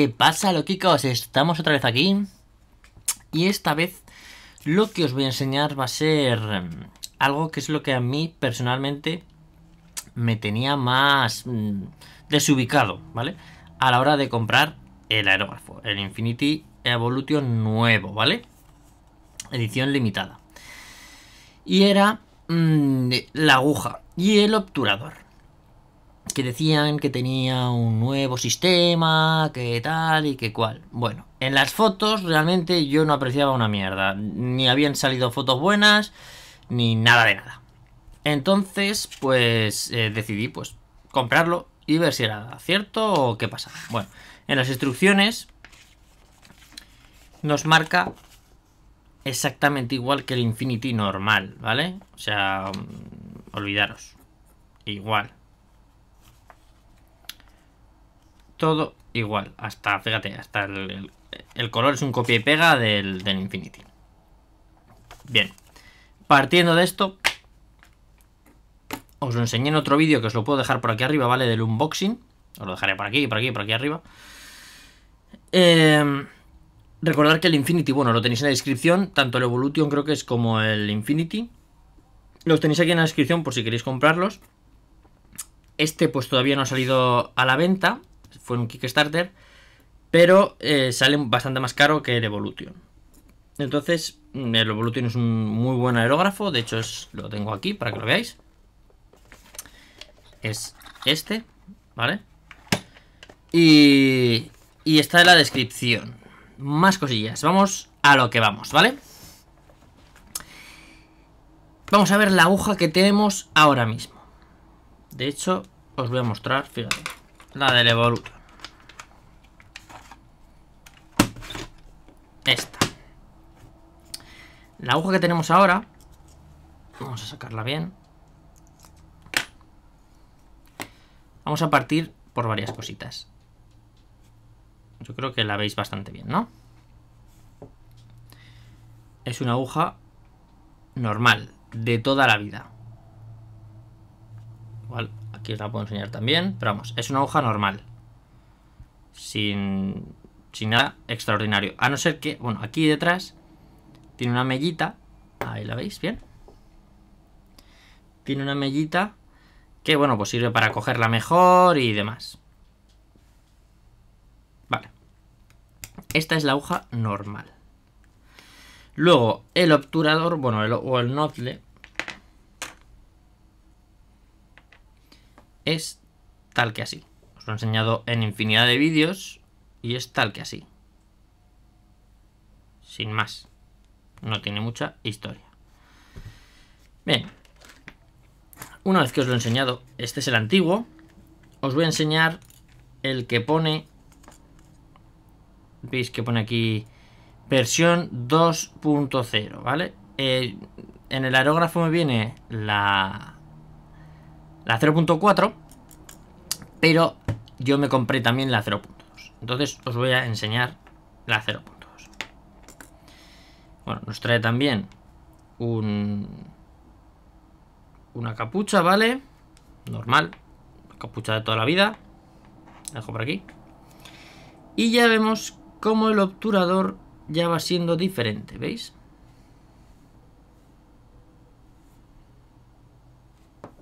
¿Qué pasa, loquicos? Estamos otra vez aquí. Y esta vez lo que os voy a enseñar va a ser em, algo que es lo que a mí personalmente me tenía más mm, desubicado, ¿vale? A la hora de comprar el aerógrafo, el Infinity Evolution nuevo, ¿vale? Edición limitada. Y era mm, la aguja y el obturador que decían que tenía un nuevo sistema, que tal y que cual. Bueno, en las fotos realmente yo no apreciaba una mierda. Ni habían salido fotos buenas, ni nada de nada. Entonces, pues eh, decidí pues comprarlo y ver si era cierto o qué pasaba. Bueno, en las instrucciones nos marca exactamente igual que el Infinity normal, ¿vale? O sea, mm, olvidaros. Igual. todo igual. Hasta, fíjate, hasta el, el, color es un copia y pega del, Infinity. Bien. Partiendo de esto, os lo enseñé en otro vídeo que os lo puedo dejar por aquí arriba, ¿vale? Del unboxing. Os lo dejaré por aquí, por aquí, por aquí arriba. Recordad em, recordar que el Infinity, bueno, lo tenéis en la descripción. Tanto el Evolution creo que es como el Infinity. Los tenéis aquí en la descripción por si queréis comprarlos. Este pues todavía no ha salido a la venta fue un Kickstarter, pero eh, sale bastante más caro que el Evolution. Entonces, mm, el Evolution es un muy buen aerógrafo, de hecho lo tengo aquí para que lo veáis. Es este, ¿vale? Y, y está en la descripción. Más cosillas, vamos a lo que vamos, ¿vale? Vamos a ver la aguja que tenemos ahora mismo. De hecho, os voy a mostrar, fíjate. La del Evoluto. Esta. La aguja que tenemos ahora. Vamos a sacarla bien. Vamos a partir por varias cositas. Yo creo que la veis bastante bien, ¿no? Es una aguja normal, de toda la vida. Igual Aquí os la puedo enseñar también. Pero vamos, es una hoja normal. Sin, sin nada extraordinario. A no ser que, bueno, aquí detrás tiene una mellita. Ahí la veis, bien. Tiene una mellita que, bueno, pues sirve para cogerla mejor y demás. Vale. Esta es la hoja normal. Luego, el obturador, bueno, o el nozle. es tal que así. Os lo he enseñado en infinidad de vídeos y es tal que así. Sin más. No tiene mucha historia. Bien. Una vez que os lo he enseñado, este es el antiguo. Os voy a enseñar el que pone... Veis que pone aquí versión 2.0, ¿vale? Eh, en el aerógrafo me viene la, la 0.4, pero yo me compré también la 0.2. Entonces os voy a enseñar la 0.2. Bueno, nos trae también un, una capucha, ¿vale? Normal, capucha de toda la vida. La dejo por aquí. Y ya vemos cómo el obturador ya va siendo diferente, ¿veis?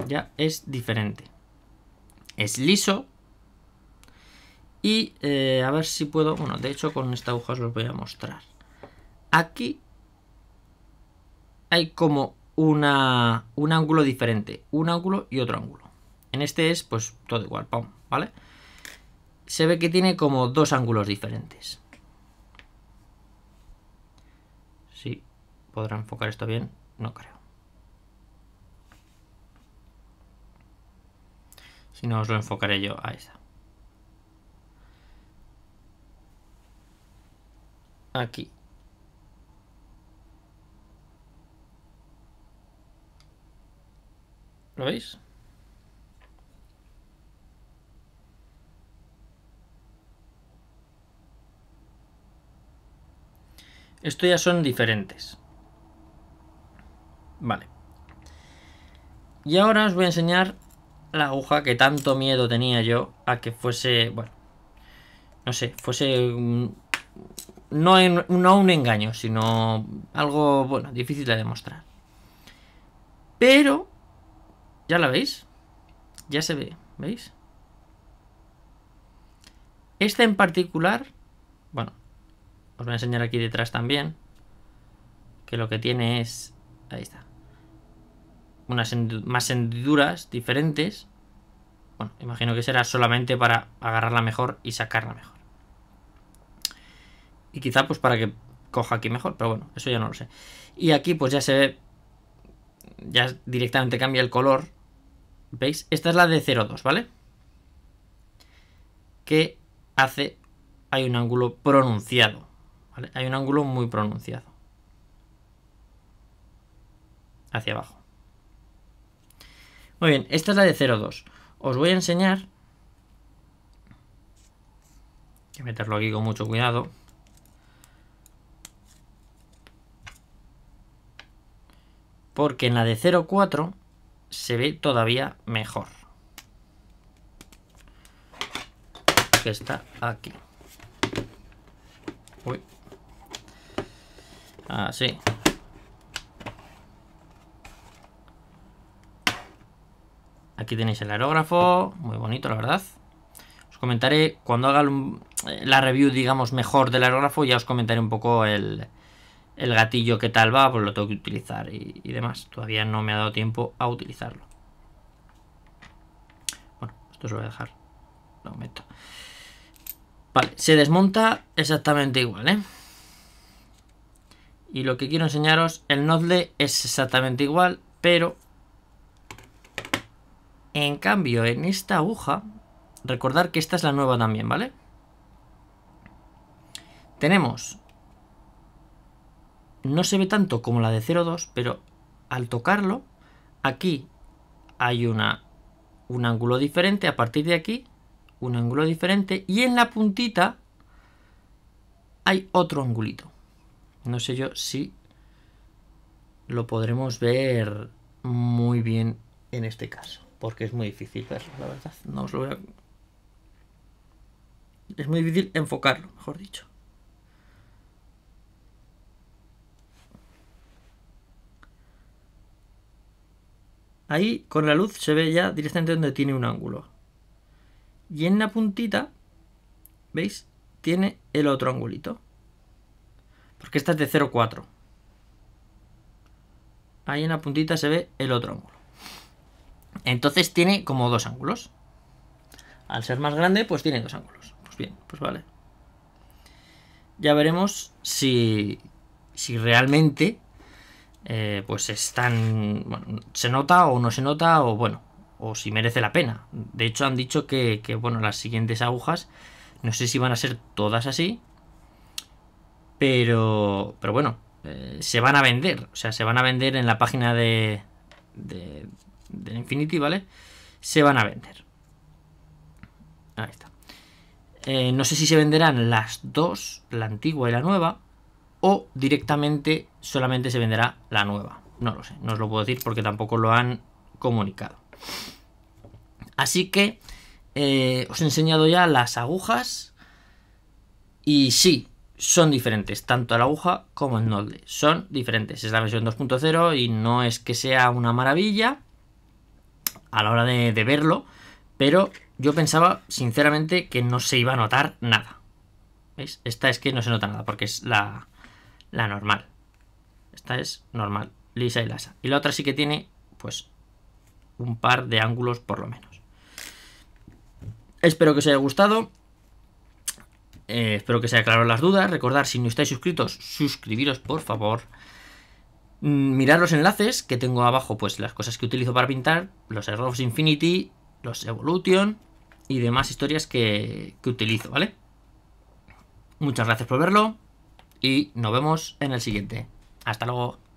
ya es diferente. Es liso. Y eh, a ver si puedo... Bueno, de hecho con esta aguja os lo voy a mostrar. Aquí hay como una, un ángulo diferente. Un ángulo y otro ángulo. En este es pues todo igual, ¿vale? Se ve que tiene como dos ángulos diferentes. si podrá enfocar esto bien, no creo. Si no, os lo enfocaré yo a esa. Aquí. ¿Lo veis? Esto ya son diferentes. Vale. Y ahora os voy a enseñar la aguja que tanto miedo tenía yo a que fuese, bueno, no sé, fuese no, no un engaño, sino algo, bueno, difícil de demostrar. Pero, ya la veis, ya se ve, ¿veis? Esta en particular, bueno, os voy a enseñar aquí detrás también, que lo que tiene es, ahí está, unas más hendiduras diferentes. Bueno, imagino que será solamente para agarrarla mejor y sacarla mejor. Y quizá pues para que coja aquí mejor, pero bueno, eso ya no lo sé. Y aquí pues ya se ve, ya directamente cambia el color. ¿Veis? Esta es la de 02, ¿vale? Que hace, hay un ángulo pronunciado, Hay un ángulo muy pronunciado. Hacia abajo. Muy bien, esta es la de 0.2. Os voy a enseñar... Hay que meterlo aquí con mucho cuidado. Porque en la de 0.4 se ve todavía mejor. Que está aquí. Uy. Así. Ah, Aquí tenéis el aerógrafo, muy bonito la verdad. Os comentaré, cuando haga eh, la review, digamos, mejor del aerógrafo, ya os comentaré un poco el, gatillo que tal va, pues lo tengo que utilizar y, demás. Todavía no me ha dado tiempo a utilizarlo. Bueno, esto os lo voy a dejar. Lo meto. Vale, se desmonta exactamente igual, ¿eh? Y lo que quiero enseñaros, el nozzle es exactamente igual, pero en cambio, en esta aguja, recordar que esta es la nueva también, ¿vale? Tenemos... No se ve tanto como la de 0,2, pero al tocarlo, aquí hay una, un ángulo diferente, a partir de aquí, un ángulo diferente, y en la puntita hay otro angulito. No sé yo si lo podremos ver muy bien en este caso porque es muy difícil verlo, la verdad. No os lo voy a... Es muy difícil enfocarlo, mejor dicho. Ahí con la luz se ve ya directamente donde tiene un ángulo. Y en la puntita, ¿veis? Tiene el otro angulito. Porque esta es de 0,4. Ahí en la puntita se ve el otro ángulo. Entonces tiene como dos ángulos. Al ser más grande, pues tiene dos ángulos. Pues bien, pues vale. Ya veremos si, si realmente eh, pues están, se nota o no se nota o bueno, o si merece la pena. De hecho han dicho que, bueno, las siguientes agujas no sé si van a ser todas así, pero, pero bueno, eh, se van a vender, o sea, se van a vender en la página de, del Infinity, ¿vale? Se van a vender. Ahí está. Eh, no sé si se venderán las dos, la antigua y la nueva, o directamente solamente se venderá la nueva. No lo sé, no os lo puedo decir porque tampoco lo han comunicado. Así que eh, os he enseñado ya las agujas y sí, son diferentes, tanto la aguja como el nolde. Son diferentes, es la versión 2.0 y no es que sea una maravilla, a la hora de, verlo, pero yo pensaba sinceramente que no se iba a notar nada. Esta es que no se nota nada porque es la, la normal. Esta es normal, lisa y lasa. Y la otra sí que tiene, pues, un par de ángulos por lo menos. Espero que os haya gustado. Eh, espero que se haya aclarado las dudas. Recordar, si no estáis suscritos, suscribiros por favor. Mm, mirar los enlaces que tengo abajo, pues las cosas que utilizo para pintar, los Errors Infinity, los Evolution y demás historias que utilizo, ¿vale? Muchas gracias por verlo y nos vemos en el siguiente. Hasta luego.